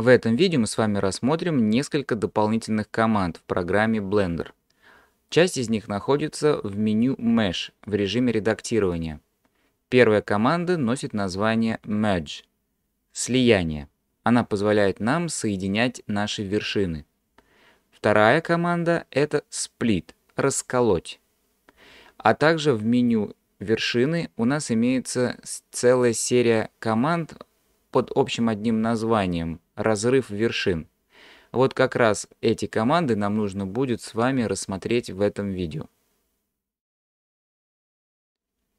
В этом видео мы с вами рассмотрим несколько дополнительных команд в программе Blender. Часть из них находится в меню Mesh в режиме редактирования. Первая команда носит название Merge – слияние. Она позволяет нам соединять наши вершины. Вторая команда – это Split – расколоть. А также в меню вершины у нас имеется целая серия команд, под общим одним названием «Разрыв вершин». Вот как раз эти команды нам нужно будет с вами рассмотреть в этом видео.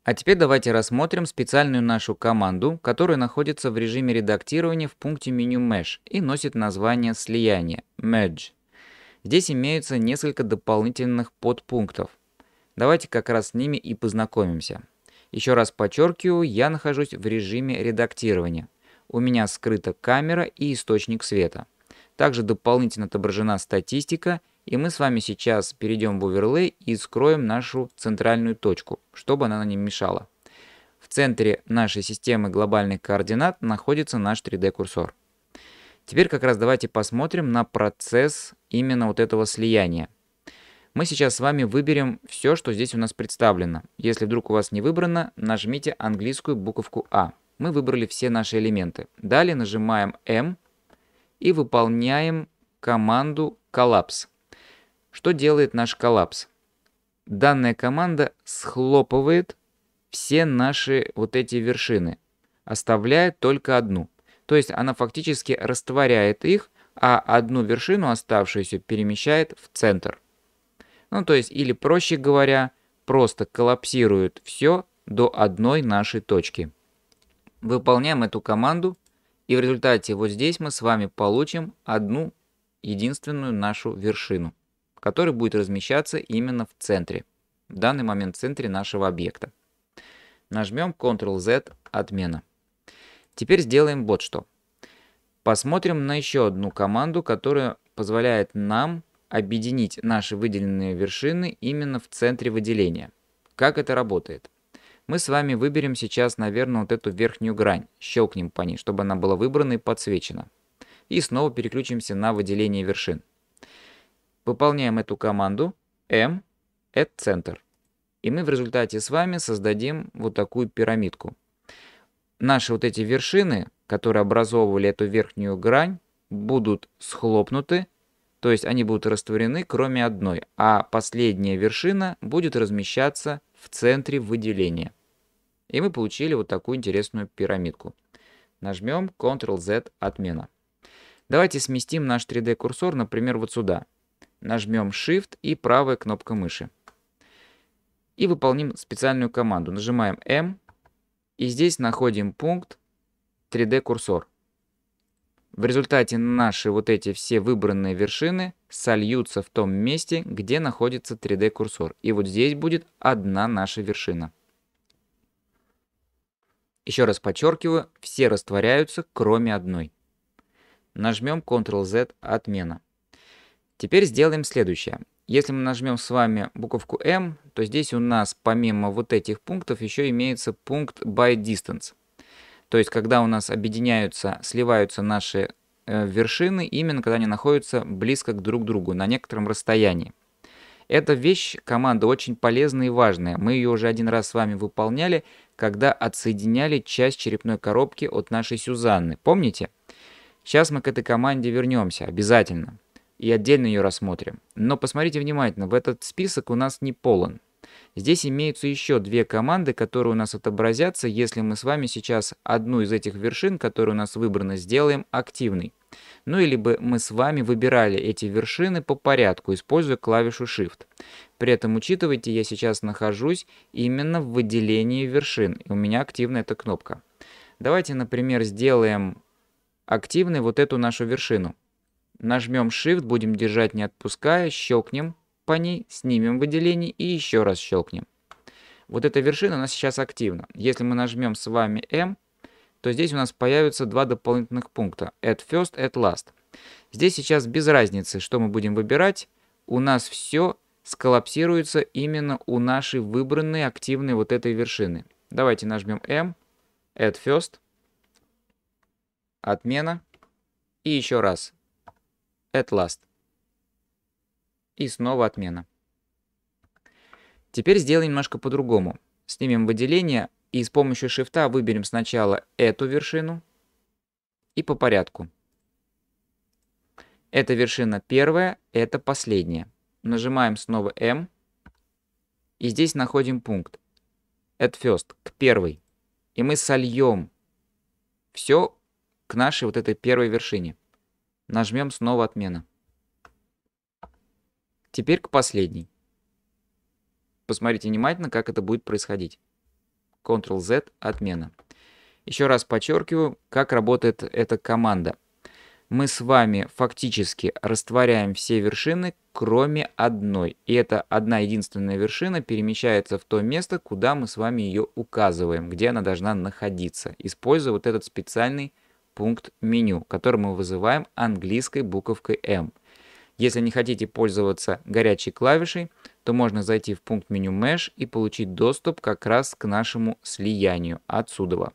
А теперь давайте рассмотрим специальную нашу команду, которая находится в режиме редактирования в пункте меню Mesh и носит название слияние Merge. Здесь имеются несколько дополнительных подпунктов. Давайте как раз с ними и познакомимся. Еще раз подчеркиваю, я нахожусь в режиме редактирования – у меня скрыта камера и источник света. Также дополнительно отображена статистика, и мы с вами сейчас перейдем в оверлей и скроем нашу центральную точку, чтобы она не мешала. В центре нашей системы глобальных координат находится наш 3D-курсор. Теперь как раз давайте посмотрим на процесс именно вот этого слияния. Мы сейчас с вами выберем все, что здесь у нас представлено. Если вдруг у вас не выбрано, нажмите английскую буковку «А» мы выбрали все наши элементы. Далее нажимаем M и выполняем команду коллапс. Что делает наш коллапс? Данная команда схлопывает все наши вот эти вершины, оставляя только одну. То есть она фактически растворяет их, а одну вершину, оставшуюся, перемещает в центр. Ну, то есть, или проще говоря, просто коллапсирует все до одной нашей точки. Выполняем эту команду, и в результате вот здесь мы с вами получим одну единственную нашу вершину, которая будет размещаться именно в центре, в данный момент в центре нашего объекта. Нажмем Ctrl-Z «Отмена». Теперь сделаем вот что. Посмотрим на еще одну команду, которая позволяет нам объединить наши выделенные вершины именно в центре выделения. Как это работает? Мы с вами выберем сейчас, наверное, вот эту верхнюю грань, щелкнем по ней, чтобы она была выбрана и подсвечена. И снова переключимся на выделение вершин. Выполняем эту команду M, at Center. И мы в результате с вами создадим вот такую пирамидку. Наши вот эти вершины, которые образовывали эту верхнюю грань, будут схлопнуты, то есть они будут растворены, кроме одной, а последняя вершина будет размещаться в центре выделения. И мы получили вот такую интересную пирамидку. Нажмем Ctrl-Z отмена. Давайте сместим наш 3D курсор, например, вот сюда. Нажмем Shift и правая кнопка мыши. И выполним специальную команду. Нажимаем M и здесь находим пункт 3D курсор. В результате наши вот эти все выбранные вершины сольются в том месте, где находится 3D курсор. И вот здесь будет одна наша вершина. Еще раз подчеркиваю, все растворяются, кроме одной. Нажмем Ctrl-Z «Отмена». Теперь сделаем следующее. Если мы нажмем с вами буковку M, то здесь у нас помимо вот этих пунктов еще имеется пункт by distance. То есть, когда у нас объединяются, сливаются наши э, вершины, именно когда они находятся близко к друг другу, на некотором расстоянии. Эта вещь, команда, очень полезная и важная. Мы ее уже один раз с вами выполняли, когда отсоединяли часть черепной коробки от нашей Сюзанны. Помните? Сейчас мы к этой команде вернемся, обязательно. И отдельно ее рассмотрим. Но посмотрите внимательно, в этот список у нас не полон. Здесь имеются еще две команды, которые у нас отобразятся, если мы с вами сейчас одну из этих вершин, которые у нас выбраны, сделаем активной ну или бы мы с вами выбирали эти вершины по порядку, используя клавишу Shift. При этом учитывайте, я сейчас нахожусь именно в выделении вершин, и у меня активна эта кнопка. Давайте, например, сделаем активной вот эту нашу вершину. Нажмем Shift, будем держать не отпуская, щелкнем по ней, снимем выделение и еще раз щелкнем. Вот эта вершина у нас сейчас активна. Если мы нажмем с вами M, то здесь у нас появятся два дополнительных пункта at first, at last. Здесь сейчас без разницы, что мы будем выбирать, у нас все сколлапсируется именно у нашей выбранной активной вот этой вершины. Давайте нажмем M, at first, отмена и еще раз at last. И снова отмена. Теперь сделаем немножко по-другому. Снимем выделение, и с помощью шифта выберем сначала эту вершину и по порядку. Эта вершина первая, это последняя. Нажимаем снова M. И здесь находим пункт. At first, к первой. И мы сольем все к нашей вот этой первой вершине. Нажмем снова отмена. Теперь к последней. Посмотрите внимательно, как это будет происходить. Ctrl-Z, отмена. Еще раз подчеркиваю, как работает эта команда. Мы с вами фактически растворяем все вершины, кроме одной. И эта одна единственная вершина перемещается в то место, куда мы с вами ее указываем, где она должна находиться, используя вот этот специальный пункт меню, который мы вызываем английской буковкой M. Если не хотите пользоваться горячей клавишей – то можно зайти в пункт меню Mesh и получить доступ как раз к нашему слиянию отсюда.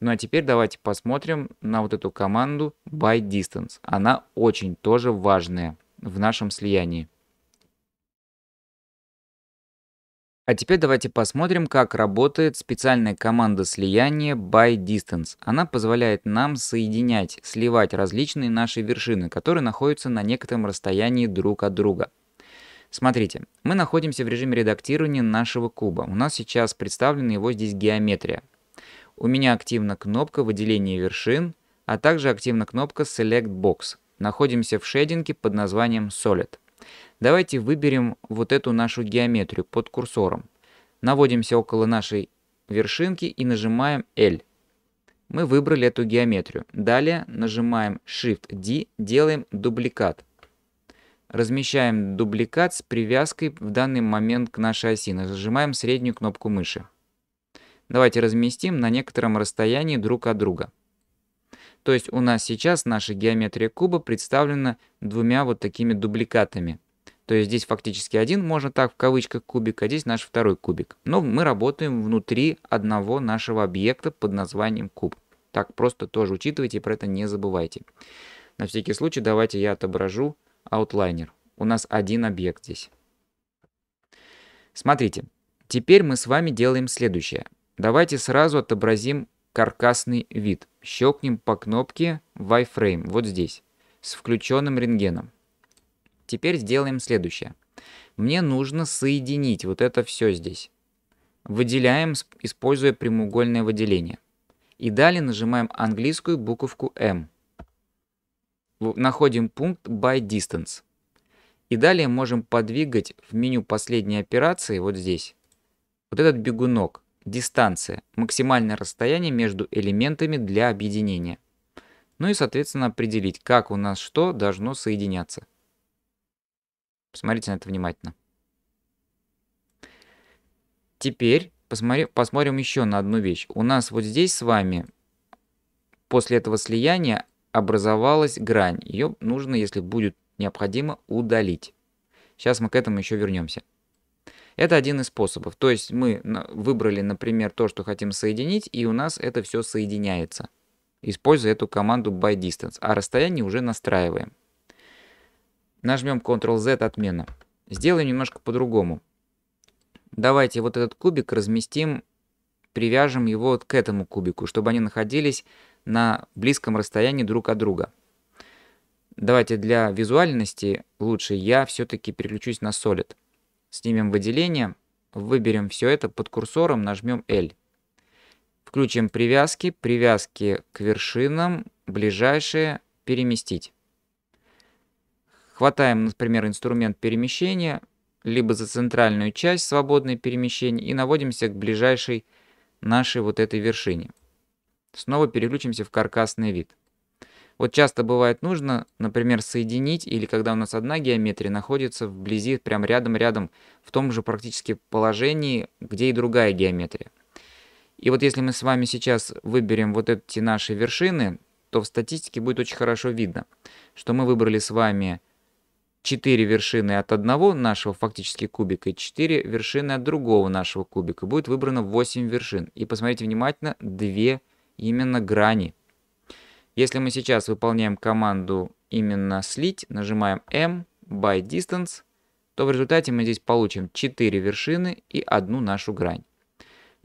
Ну а теперь давайте посмотрим на вот эту команду by distance. Она очень тоже важная в нашем слиянии. А теперь давайте посмотрим, как работает специальная команда слияния by distance. Она позволяет нам соединять, сливать различные наши вершины, которые находятся на некотором расстоянии друг от друга. Смотрите, мы находимся в режиме редактирования нашего куба. У нас сейчас представлена его здесь геометрия. У меня активна кнопка выделения вершин, а также активна кнопка Select Box. Находимся в шейдинге под названием Solid. Давайте выберем вот эту нашу геометрию под курсором. Наводимся около нашей вершинки и нажимаем L. Мы выбрали эту геометрию. Далее нажимаем Shift-D, делаем дубликат. Размещаем дубликат с привязкой в данный момент к нашей оси. Нажимаем среднюю кнопку мыши. Давайте разместим на некотором расстоянии друг от друга. То есть у нас сейчас наша геометрия куба представлена двумя вот такими дубликатами. То есть здесь фактически один, можно так в кавычках, кубик, а здесь наш второй кубик. Но мы работаем внутри одного нашего объекта под названием куб. Так просто тоже учитывайте, про это не забывайте. На всякий случай давайте я отображу Outliner. У нас один объект здесь. Смотрите, теперь мы с вами делаем следующее. Давайте сразу отобразим каркасный вид. Щелкнем по кнопке Wireframe, вот здесь, с включенным рентгеном. Теперь сделаем следующее. Мне нужно соединить вот это все здесь. Выделяем, используя прямоугольное выделение. И далее нажимаем английскую буковку M находим пункт by distance. И далее можем подвигать в меню последней операции вот здесь. Вот этот бегунок, дистанция, максимальное расстояние между элементами для объединения. Ну и, соответственно, определить, как у нас что должно соединяться. Посмотрите на это внимательно. Теперь посмотри, посмотрим еще на одну вещь. У нас вот здесь с вами после этого слияния образовалась грань. Ее нужно, если будет необходимо, удалить. Сейчас мы к этому еще вернемся. Это один из способов. То есть мы выбрали, например, то, что хотим соединить, и у нас это все соединяется, используя эту команду by distance, а расстояние уже настраиваем. Нажмем Ctrl-Z отмена. Сделаем немножко по-другому. Давайте вот этот кубик разместим, привяжем его вот к этому кубику, чтобы они находились на близком расстоянии друг от друга. Давайте для визуальности лучше я все-таки переключусь на Solid. Снимем выделение, выберем все это под курсором, нажмем L. Включим привязки, привязки к вершинам, ближайшие переместить. Хватаем, например, инструмент перемещения, либо за центральную часть свободное перемещение и наводимся к ближайшей нашей вот этой вершине. Снова переключимся в каркасный вид. Вот часто бывает нужно, например, соединить, или когда у нас одна геометрия находится вблизи, прям рядом-рядом, в том же практически положении, где и другая геометрия. И вот если мы с вами сейчас выберем вот эти наши вершины, то в статистике будет очень хорошо видно, что мы выбрали с вами 4 вершины от одного нашего фактически кубика и 4 вершины от другого нашего кубика. Будет выбрано 8 вершин. И посмотрите внимательно, 2 вершины именно грани. Если мы сейчас выполняем команду именно слить, нажимаем M by distance, то в результате мы здесь получим 4 вершины и одну нашу грань.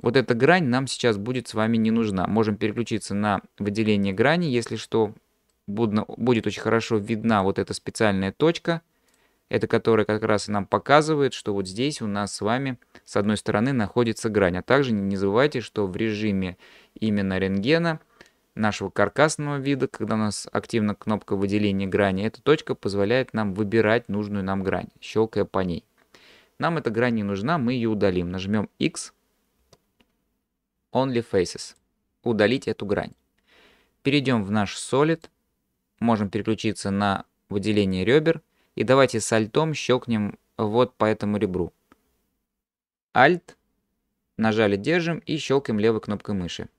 Вот эта грань нам сейчас будет с вами не нужна. Можем переключиться на выделение грани, если что, будет очень хорошо видна вот эта специальная точка – это которое как раз и нам показывает, что вот здесь у нас с вами с одной стороны находится грань. А также не забывайте, что в режиме именно рентгена нашего каркасного вида, когда у нас активна кнопка выделения грани, эта точка позволяет нам выбирать нужную нам грань, щелкая по ней. Нам эта грань не нужна, мы ее удалим. Нажмем X, Only Faces, удалить эту грань. Перейдем в наш Solid, можем переключиться на выделение ребер, и давайте с альтом щелкнем вот по этому ребру. Alt, нажали держим и щелкаем левой кнопкой мыши.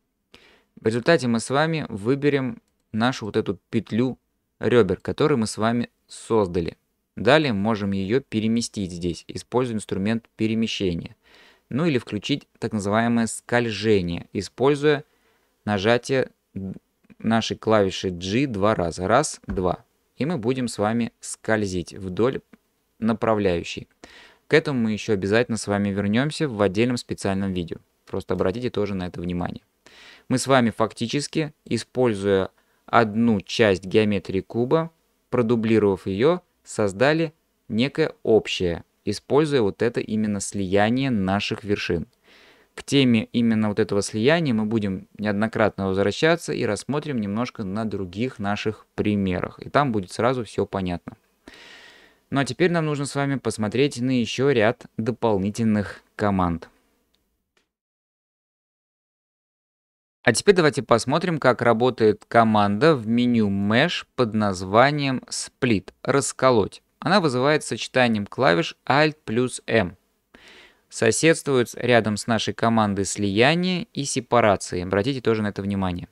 В результате мы с вами выберем нашу вот эту петлю ребер, которую мы с вами создали. Далее можем ее переместить здесь, используя инструмент перемещения. Ну или включить так называемое скольжение, используя нажатие нашей клавиши G два раза. Раз, два и мы будем с вами скользить вдоль направляющей. К этому мы еще обязательно с вами вернемся в отдельном специальном видео. Просто обратите тоже на это внимание. Мы с вами фактически, используя одну часть геометрии куба, продублировав ее, создали некое общее, используя вот это именно слияние наших вершин к теме именно вот этого слияния мы будем неоднократно возвращаться и рассмотрим немножко на других наших примерах. И там будет сразу все понятно. Ну а теперь нам нужно с вами посмотреть на еще ряд дополнительных команд. А теперь давайте посмотрим, как работает команда в меню Mesh под названием Split – расколоть. Она вызывается сочетанием клавиш Alt плюс M – соседствуют рядом с нашей командой слияния и сепарации. Обратите тоже на это внимание.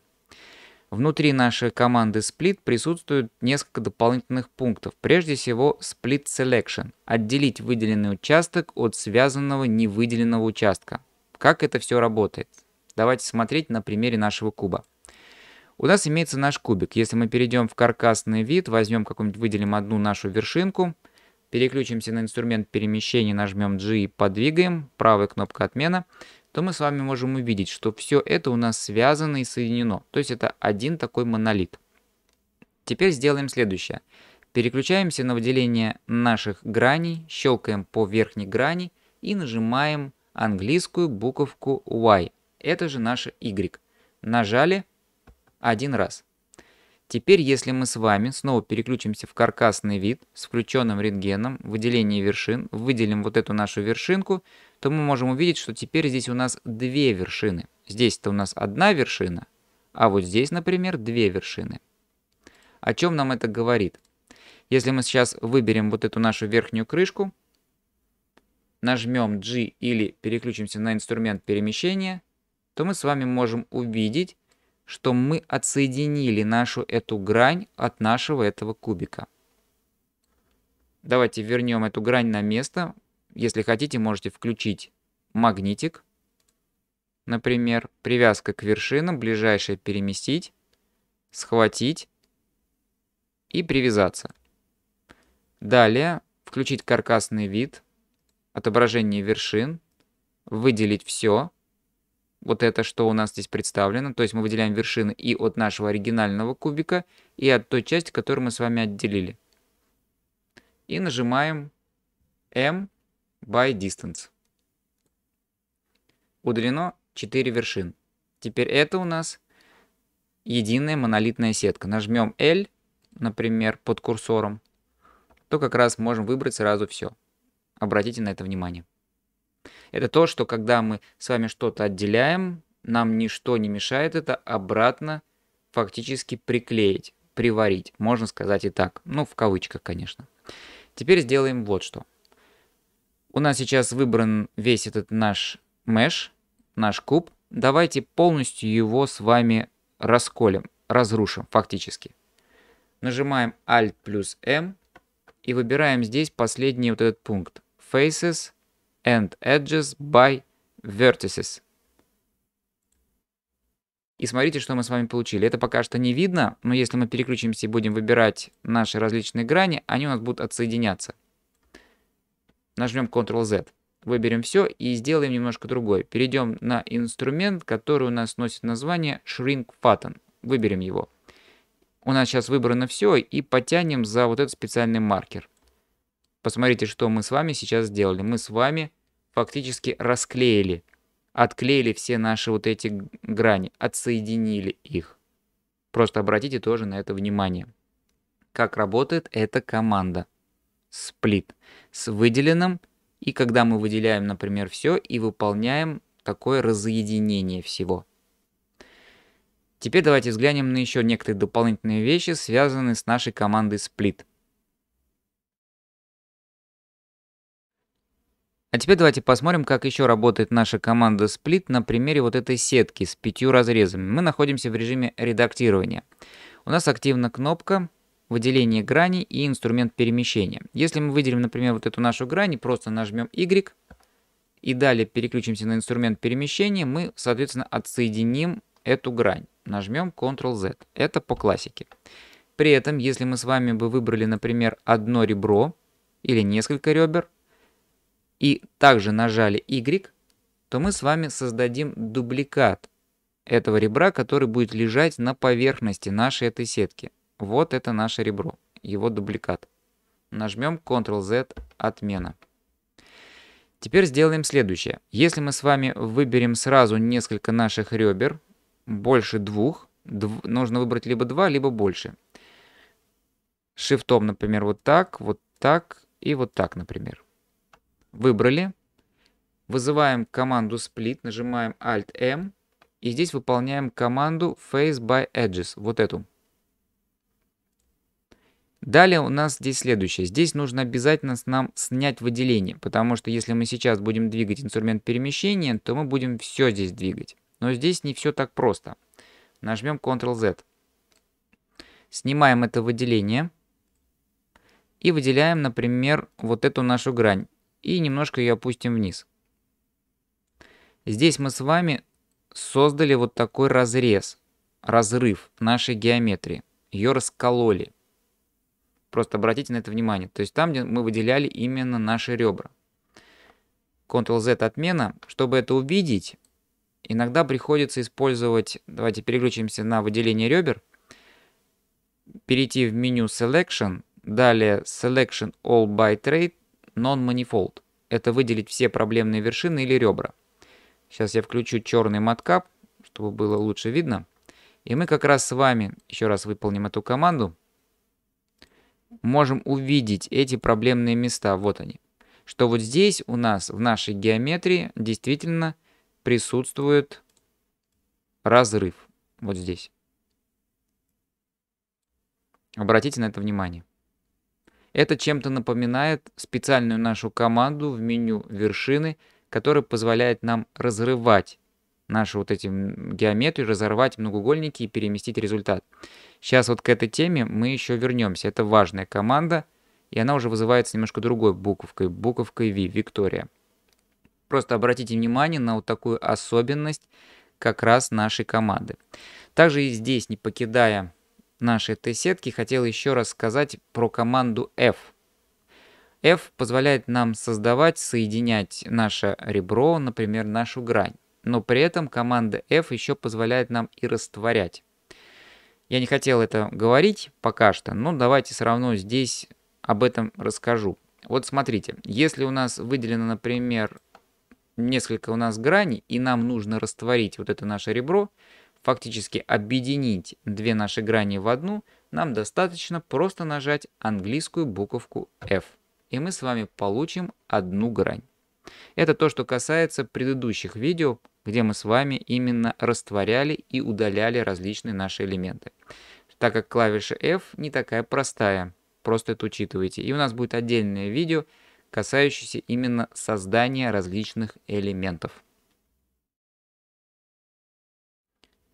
Внутри нашей команды Split присутствует несколько дополнительных пунктов. Прежде всего Split Selection – отделить выделенный участок от связанного невыделенного участка. Как это все работает? Давайте смотреть на примере нашего куба. У нас имеется наш кубик. Если мы перейдем в каркасный вид, возьмем какую-нибудь, выделим одну нашу вершинку – переключимся на инструмент перемещения, нажмем G и подвигаем, правой кнопка отмена, то мы с вами можем увидеть, что все это у нас связано и соединено. То есть это один такой монолит. Теперь сделаем следующее. Переключаемся на выделение наших граней, щелкаем по верхней грани и нажимаем английскую буковку Y. Это же наша Y. Нажали один раз. Теперь, если мы с вами снова переключимся в каркасный вид с включенным рентгеном, выделение вершин, выделим вот эту нашу вершинку, то мы можем увидеть, что теперь здесь у нас две вершины. Здесь-то у нас одна вершина, а вот здесь, например, две вершины. О чем нам это говорит? Если мы сейчас выберем вот эту нашу верхнюю крышку, нажмем G или переключимся на инструмент перемещения, то мы с вами можем увидеть, что мы отсоединили нашу эту грань от нашего этого кубика. Давайте вернем эту грань на место. Если хотите, можете включить магнитик. Например, привязка к вершинам, ближайшее переместить, схватить и привязаться. Далее включить каркасный вид, отображение вершин, выделить все, вот это, что у нас здесь представлено. То есть мы выделяем вершины и от нашего оригинального кубика, и от той части, которую мы с вами отделили. И нажимаем M by Distance. Удалено 4 вершин. Теперь это у нас единая монолитная сетка. Нажмем L, например, под курсором, то как раз можем выбрать сразу все. Обратите на это внимание. Это то, что когда мы с вами что-то отделяем, нам ничто не мешает это обратно фактически приклеить, приварить. Можно сказать и так. Ну, в кавычках, конечно. Теперь сделаем вот что. У нас сейчас выбран весь этот наш меш, наш куб. Давайте полностью его с вами расколем, разрушим фактически. Нажимаем Alt плюс M и выбираем здесь последний вот этот пункт. Faces – and edges by vertices. И смотрите, что мы с вами получили. Это пока что не видно, но если мы переключимся и будем выбирать наши различные грани, они у нас будут отсоединяться. Нажмем Ctrl-Z. Выберем все и сделаем немножко другое. Перейдем на инструмент, который у нас носит название Shrink Fatten. Выберем его. У нас сейчас выбрано все и потянем за вот этот специальный маркер. Посмотрите, что мы с вами сейчас сделали. Мы с вами фактически расклеили, отклеили все наши вот эти грани, отсоединили их. Просто обратите тоже на это внимание. Как работает эта команда? Сплит с выделенным, и когда мы выделяем, например, все и выполняем такое разъединение всего. Теперь давайте взглянем на еще некоторые дополнительные вещи, связанные с нашей командой Split. А теперь давайте посмотрим, как еще работает наша команда Split на примере вот этой сетки с пятью разрезами. Мы находимся в режиме редактирования. У нас активна кнопка выделение грани и инструмент перемещения. Если мы выделим, например, вот эту нашу грань, и просто нажмем Y, и далее переключимся на инструмент перемещения, мы, соответственно, отсоединим эту грань. Нажмем Ctrl-Z. Это по классике. При этом, если мы с вами бы выбрали, например, одно ребро или несколько ребер, и также нажали Y, то мы с вами создадим дубликат этого ребра, который будет лежать на поверхности нашей этой сетки. Вот это наше ребро, его дубликат. Нажмем Ctrl-Z «Отмена». Теперь сделаем следующее. Если мы с вами выберем сразу несколько наших ребер, больше двух, дв нужно выбрать либо два, либо больше. Шифтом, например, вот так, вот так и вот так, например. Выбрали. Вызываем команду split, нажимаем Alt-M. И здесь выполняем команду face by edges, вот эту. Далее у нас здесь следующее. Здесь нужно обязательно нам снять выделение, потому что если мы сейчас будем двигать инструмент перемещения, то мы будем все здесь двигать. Но здесь не все так просто. Нажмем Ctrl-Z. Снимаем это выделение и выделяем, например, вот эту нашу грань и немножко ее опустим вниз. Здесь мы с вами создали вот такой разрез, разрыв нашей геометрии. Ее раскололи. Просто обратите на это внимание. То есть там, где мы выделяли именно наши ребра. Ctrl-Z отмена. Чтобы это увидеть, иногда приходится использовать... Давайте переключимся на выделение ребер. Перейти в меню Selection. Далее Selection All by Trade. Non-Manifold. Это выделить все проблемные вершины или ребра. Сейчас я включу черный маткап, чтобы было лучше видно. И мы как раз с вами, еще раз выполним эту команду, можем увидеть эти проблемные места. Вот они. Что вот здесь у нас в нашей геометрии действительно присутствует разрыв. Вот здесь. Обратите на это внимание. Это чем-то напоминает специальную нашу команду в меню вершины, которая позволяет нам разрывать нашу вот эти геометрию, разорвать многоугольники и переместить результат. Сейчас вот к этой теме мы еще вернемся. Это важная команда, и она уже вызывается немножко другой буковкой, буковкой V, Виктория. Просто обратите внимание на вот такую особенность как раз нашей команды. Также и здесь, не покидая нашей Т-сетки, хотел еще раз сказать про команду F. F позволяет нам создавать, соединять наше ребро, например, нашу грань. Но при этом команда F еще позволяет нам и растворять. Я не хотел это говорить пока что, но давайте все равно здесь об этом расскажу. Вот смотрите, если у нас выделено, например, несколько у нас граней, и нам нужно растворить вот это наше ребро, Фактически объединить две наши грани в одну нам достаточно просто нажать английскую буковку F, и мы с вами получим одну грань. Это то, что касается предыдущих видео, где мы с вами именно растворяли и удаляли различные наши элементы. Так как клавиша F не такая простая, просто это учитывайте. И у нас будет отдельное видео, касающееся именно создания различных элементов.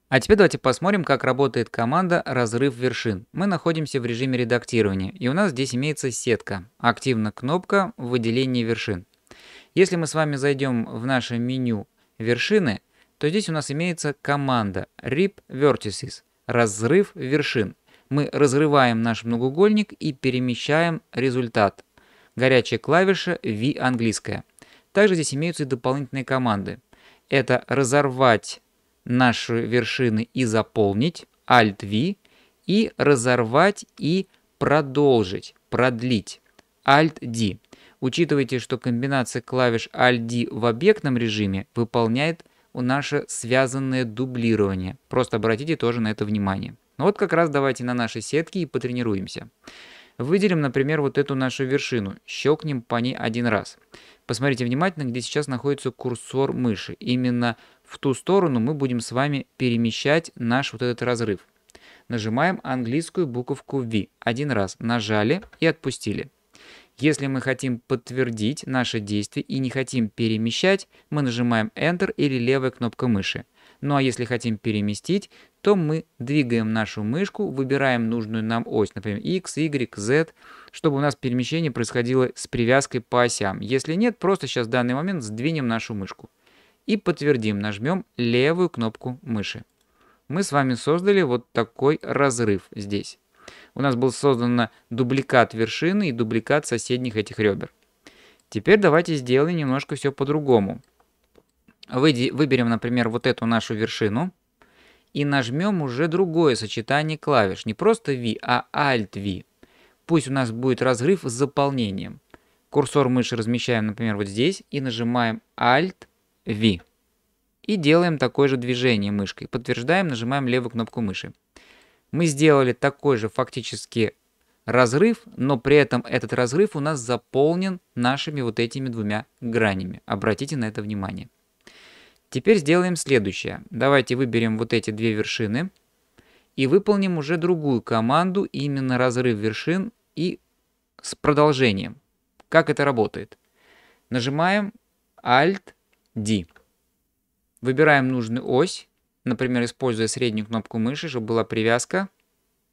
А теперь давайте посмотрим, как работает команда «Разрыв вершин». Мы находимся в режиме редактирования, и у нас здесь имеется сетка. Активна кнопка «Выделение вершин». Если мы с вами зайдем в наше меню «Вершины», то здесь у нас имеется команда «Rip Vertices» – «Разрыв вершин». Мы разрываем наш многоугольник и перемещаем результат. Горячая клавиша V английская. Также здесь имеются и дополнительные команды. Это «Разорвать наши вершины и заполнить, Alt-V, и разорвать и продолжить, продлить, Alt-D. Учитывайте, что комбинация клавиш Alt-D в объектном режиме выполняет у наше связанное дублирование. Просто обратите тоже на это внимание. Но ну вот как раз давайте на нашей сетке и потренируемся. Выделим, например, вот эту нашу вершину, щелкнем по ней один раз. Посмотрите внимательно, где сейчас находится курсор мыши. Именно в ту сторону мы будем с вами перемещать наш вот этот разрыв. Нажимаем английскую буковку V. Один раз нажали и отпустили. Если мы хотим подтвердить наше действие и не хотим перемещать, мы нажимаем Enter или левая кнопка мыши. Ну а если хотим переместить, то мы двигаем нашу мышку, выбираем нужную нам ось, например, X, Y, Z, чтобы у нас перемещение происходило с привязкой по осям. Если нет, просто сейчас в данный момент сдвинем нашу мышку и подтвердим, нажмем левую кнопку мыши. Мы с вами создали вот такой разрыв здесь. У нас был создан дубликат вершины и дубликат соседних этих ребер. Теперь давайте сделаем немножко все по-другому. Выберем, например, вот эту нашу вершину и нажмем уже другое сочетание клавиш. Не просто V, а Alt-V. Пусть у нас будет разрыв с заполнением. Курсор мыши размещаем, например, вот здесь и нажимаем alt V. И делаем такое же движение мышкой. Подтверждаем, нажимаем левую кнопку мыши. Мы сделали такой же фактически разрыв, но при этом этот разрыв у нас заполнен нашими вот этими двумя гранями. Обратите на это внимание. Теперь сделаем следующее. Давайте выберем вот эти две вершины и выполним уже другую команду, именно разрыв вершин и с продолжением. Как это работает? Нажимаем Alt D. Выбираем нужную ось, например, используя среднюю кнопку мыши, чтобы была привязка,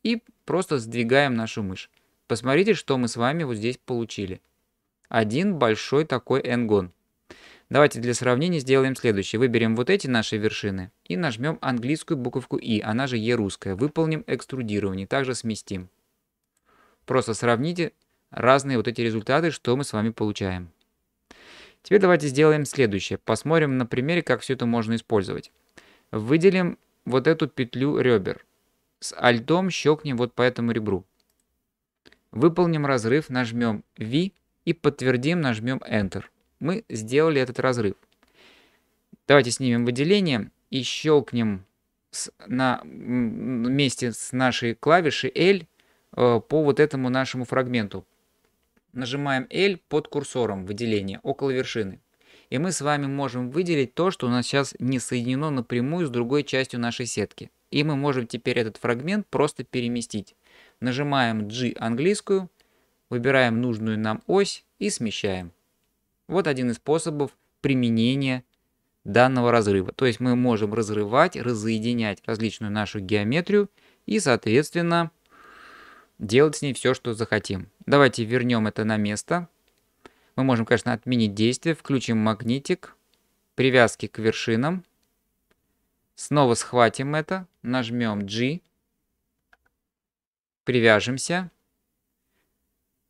и просто сдвигаем нашу мышь. Посмотрите, что мы с вами вот здесь получили. Один большой такой n-гон. Давайте для сравнения сделаем следующее. Выберем вот эти наши вершины и нажмем английскую буковку «и», она же «е» русская. Выполним экструдирование, также сместим. Просто сравните разные вот эти результаты, что мы с вами получаем. Теперь давайте сделаем следующее. Посмотрим на примере, как все это можно использовать. Выделим вот эту петлю ребер. С альтом щелкнем вот по этому ребру. Выполним разрыв, нажмем V и подтвердим, нажмем Enter. Мы сделали этот разрыв. Давайте снимем выделение и щелкнем с, на, месте с нашей клавиши L э, по вот этому нашему фрагменту, Нажимаем L под курсором выделения около вершины. И мы с вами можем выделить то, что у нас сейчас не соединено напрямую с другой частью нашей сетки. И мы можем теперь этот фрагмент просто переместить. Нажимаем G английскую, выбираем нужную нам ось и смещаем. Вот один из способов применения данного разрыва. То есть мы можем разрывать, разъединять различную нашу геометрию и, соответственно, делать с ней все, что захотим. Давайте вернем это на место. Мы можем, конечно, отменить действие, включим магнитик, привязки к вершинам. Снова схватим это, нажмем G, привяжемся.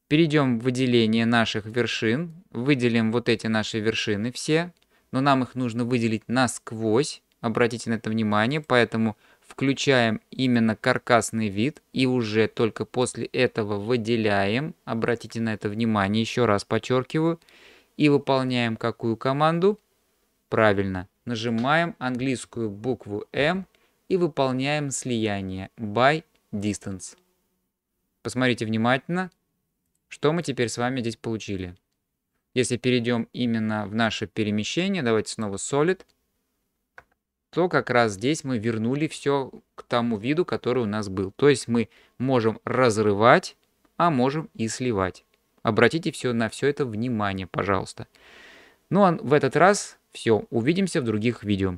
Перейдем в выделение наших вершин, выделим вот эти наши вершины все, но нам их нужно выделить насквозь, обратите на это внимание, поэтому включаем именно каркасный вид и уже только после этого выделяем, обратите на это внимание, еще раз подчеркиваю, и выполняем какую команду? Правильно, нажимаем английскую букву M и выполняем слияние by distance. Посмотрите внимательно, что мы теперь с вами здесь получили. Если перейдем именно в наше перемещение, давайте снова Solid – то как раз здесь мы вернули все к тому виду, который у нас был. То есть мы можем разрывать, а можем и сливать. Обратите все на все это внимание, пожалуйста. Ну а в этот раз все. Увидимся в других видео.